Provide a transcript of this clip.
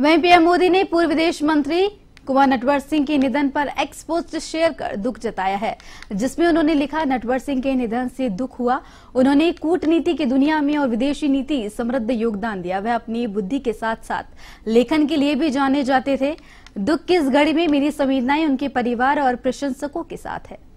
वहीं पीएम मोदी ने पूर्व विदेश मंत्री कुमार नटवर सिंह के निधन पर एक्स पोस्ट शेयर कर दुख जताया है जिसमें उन्होंने लिखा नटवर सिंह के निधन से दुख हुआ उन्होंने कूटनीति की दुनिया में और विदेशी नीति समृद्ध योगदान दिया वह अपनी बुद्धि के साथ साथ लेखन के लिए भी जाने जाते थे दुख की इस घड़ी में मेरी संवेदनाएं उनके परिवार और प्रशंसकों के साथ है